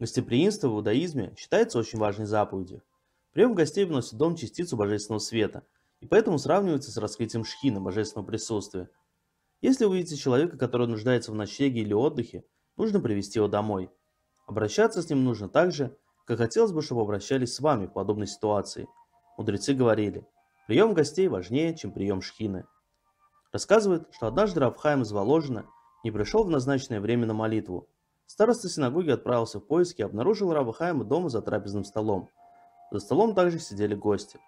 Гостеприимство в иудаизме считается очень важной заповедью. Прием гостей вносит в дом частицу божественного света, и поэтому сравнивается с раскрытием шхина, божественного присутствия. Если увидите человека, который нуждается в ночлеге или отдыхе, нужно привести его домой. Обращаться с ним нужно так же, как хотелось бы, чтобы обращались с вами в подобной ситуации. Мудрецы говорили, прием гостей важнее, чем прием шхины. Рассказывает, что однажды Равхайм из Воложина не пришел в назначенное время на молитву, Староста синагоги отправился в поиски и обнаружил Рабахайма дома за трапезным столом. За столом также сидели гости.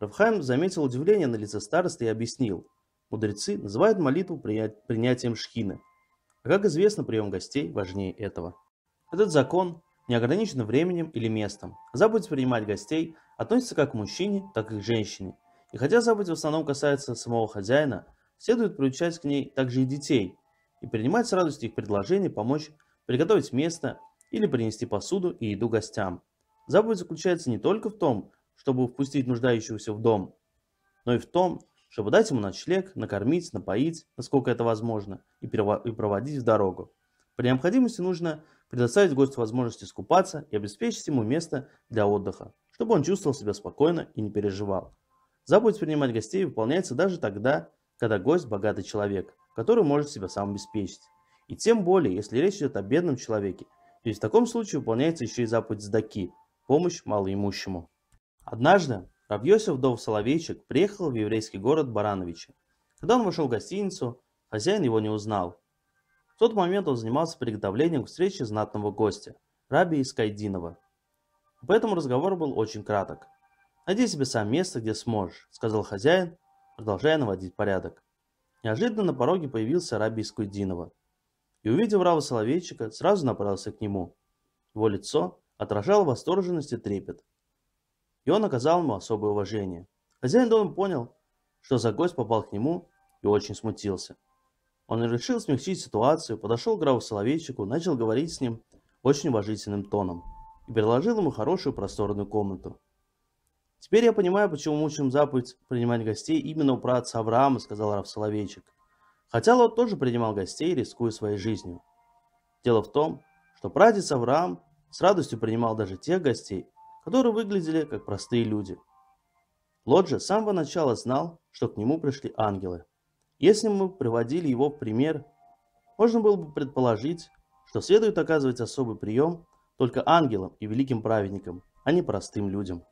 Рабхайм заметил удивление на лице старосты и объяснил. Мудрецы называют молитву принятием шхины. А как известно, прием гостей важнее этого. Этот закон не ограничен временем или местом. Заповедь принимать гостей относится как к мужчине, так и к женщине. И хотя заповедь в основном касается самого хозяина, следует приучать к ней также и детей и принимать с радостью их предложение помочь приготовить место или принести посуду и еду гостям. Заповедь заключается не только в том, чтобы впустить нуждающегося в дом, но и в том, чтобы дать ему ночлег, накормить, напоить, насколько это возможно, и, и проводить в дорогу. При необходимости нужно предоставить гостю возможность искупаться и обеспечить ему место для отдыха, чтобы он чувствовал себя спокойно и не переживал. Заповедь принимать гостей выполняется даже тогда, когда гость – богатый человек, который может себя сам обеспечить. И тем более, если речь идет о бедном человеке, ведь в таком случае выполняется еще и заповедь сдаки – помощь малоимущему. Однажды Рабьесев Дов Соловейчик приехал в еврейский город Барановичи. Когда он вошел в гостиницу, хозяин его не узнал. В тот момент он занимался приготовлением к встрече знатного гостя, Раби Искайдинова. Поэтому разговор был очень краток. «Найди себе сам место, где сможешь», – сказал хозяин, продолжая наводить порядок. Неожиданно на пороге появился Раби Искайдинова – и, увидев Рава Соловейчика, сразу направился к нему. Его лицо отражало восторженность и трепет. И он оказал ему особое уважение. Хозяин дома понял, что за гость попал к нему и очень смутился. Он решил смягчить ситуацию, подошел к Раву Соловейчику, начал говорить с ним очень уважительным тоном и предложил ему хорошую просторную комнату. «Теперь я понимаю, почему мы учим заповедь принимать гостей именно у праотца Авраама», — сказал Рав Соловейчик. Хотя Лот тоже принимал гостей, рискуя своей жизнью. Дело в том, что прадец Авраам с радостью принимал даже тех гостей, которые выглядели как простые люди. Лот же с самого начала знал, что к нему пришли ангелы. Если мы приводили его в пример, можно было бы предположить, что следует оказывать особый прием только ангелам и великим праведникам, а не простым людям.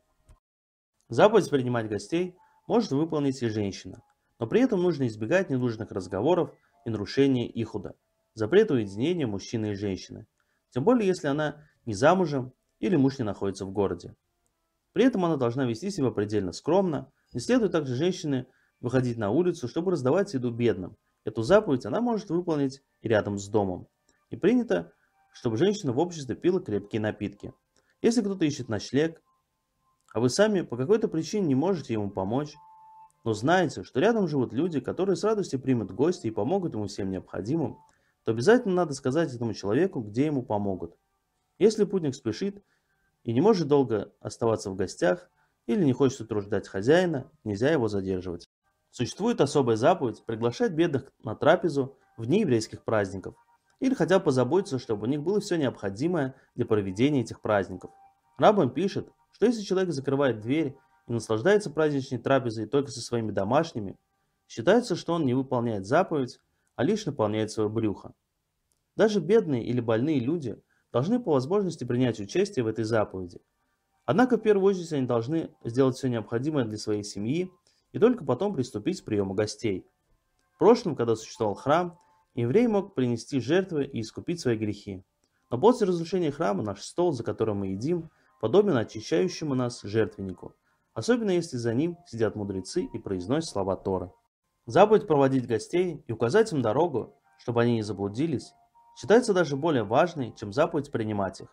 Заповедь принимать гостей может выполнить и женщина, но при этом нужно избегать ненужных разговоров и нарушения ихуда, запрета уединения мужчины и женщины, тем более если она не замужем или муж не находится в городе. При этом она должна вести себя предельно скромно, не следует также женщине выходить на улицу, чтобы раздавать еду бедным. Эту заповедь она может выполнить и рядом с домом. И принято, чтобы женщина в обществе пила крепкие напитки. Если кто-то ищет ночлег, а вы сами по какой-то причине не можете ему помочь, но знаете, что рядом живут люди, которые с радостью примут гостя и помогут ему всем необходимым, то обязательно надо сказать этому человеку, где ему помогут. Если путник спешит и не может долго оставаться в гостях или не хочет утруждать хозяина, нельзя его задерживать. Существует особая заповедь приглашать бедных на трапезу в дни еврейских праздников или хотя бы позаботиться, чтобы у них было все необходимое для проведения этих праздников. Рабам пишет, что если человек закрывает дверь и наслаждается праздничной трапезой только со своими домашними, считается, что он не выполняет заповедь, а лишь наполняет свое брюхо. Даже бедные или больные люди должны по возможности принять участие в этой заповеди. Однако в первую очередь они должны сделать все необходимое для своей семьи и только потом приступить к приему гостей. В прошлом, когда существовал храм, еврей мог принести жертвы и искупить свои грехи. Но после разрушения храма наш стол, за которым мы едим, подобен очищающему нас жертвеннику – особенно если за ним сидят мудрецы и произносят слова Торы. Заповедь проводить гостей и указать им дорогу, чтобы они не заблудились, считается даже более важной, чем заповедь принимать их.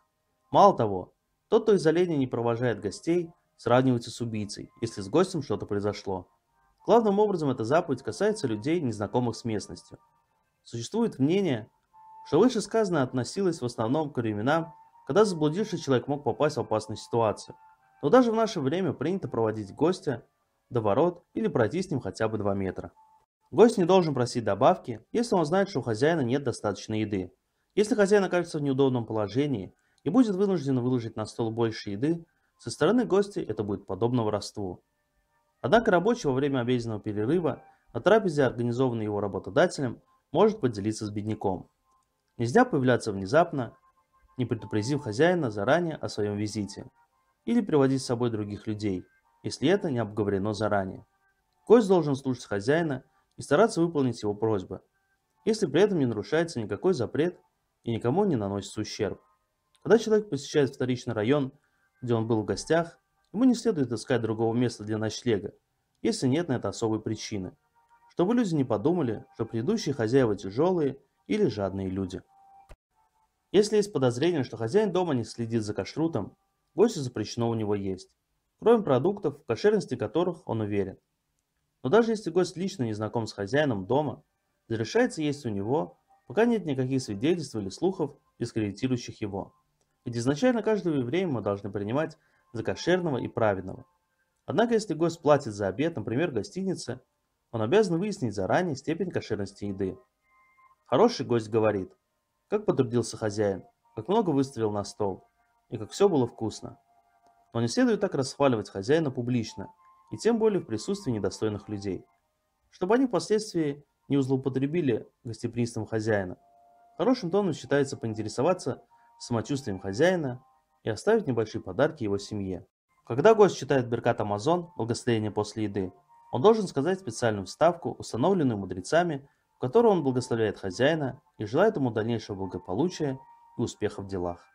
Мало того, тот, кто из оленя не провожает гостей, сравнивается с убийцей, если с гостем что-то произошло. Главным образом эта заповедь касается людей, незнакомых с местностью. Существует мнение, что вышесказанное относилось в основном к временам, когда заблудивший человек мог попасть в опасную ситуацию – но даже в наше время принято проводить гостя до ворот или пройти с ним хотя бы 2 метра. Гость не должен просить добавки, если он знает, что у хозяина нет достаточной еды. Если хозяин окажется в неудобном положении и будет вынужден выложить на стол больше еды, со стороны гостя это будет подобно воровству. Однако рабочий во время обеденного перерыва на трапезе, организованной его работодателем, может поделиться с бедняком. Нельзя появляться внезапно, не предупредив хозяина заранее о своем визите или приводить с собой других людей, если это не обговорено заранее. Кость должен слушать хозяина и стараться выполнить его просьбы, если при этом не нарушается никакой запрет и никому не наносится ущерб. Когда человек посещает вторичный район, где он был в гостях, ему не следует искать другого места для ночлега, если нет на это особой причины, чтобы люди не подумали, что предыдущие хозяева тяжелые или жадные люди. Если есть подозрение, что хозяин дома не следит за кашрутом, больше запрещено у него есть, кроме продуктов, в кошерности которых он уверен. Но даже если гость лично не знаком с хозяином дома, разрешается есть у него, пока нет никаких свидетельств или слухов, дискредитирующих его. Ведь изначально каждого время мы должны принимать за кошерного и праведного. Однако, если гость платит за обед, например, в гостинице, он обязан выяснить заранее степень кошерности еды. Хороший гость говорит, как потрудился хозяин, как много выставил на стол, и как все было вкусно. Но не следует так расхваливать хозяина публично, и тем более в присутствии недостойных людей, чтобы они впоследствии не узлоупотребили гостеприимством хозяина. Хорошим тоном считается поинтересоваться самочувствием хозяина и оставить небольшие подарки его семье. Когда гость читает Беркат Амазон «Благословение после еды», он должен сказать специальную вставку, установленную мудрецами, в которой он благословляет хозяина и желает ему дальнейшего благополучия и успеха в делах.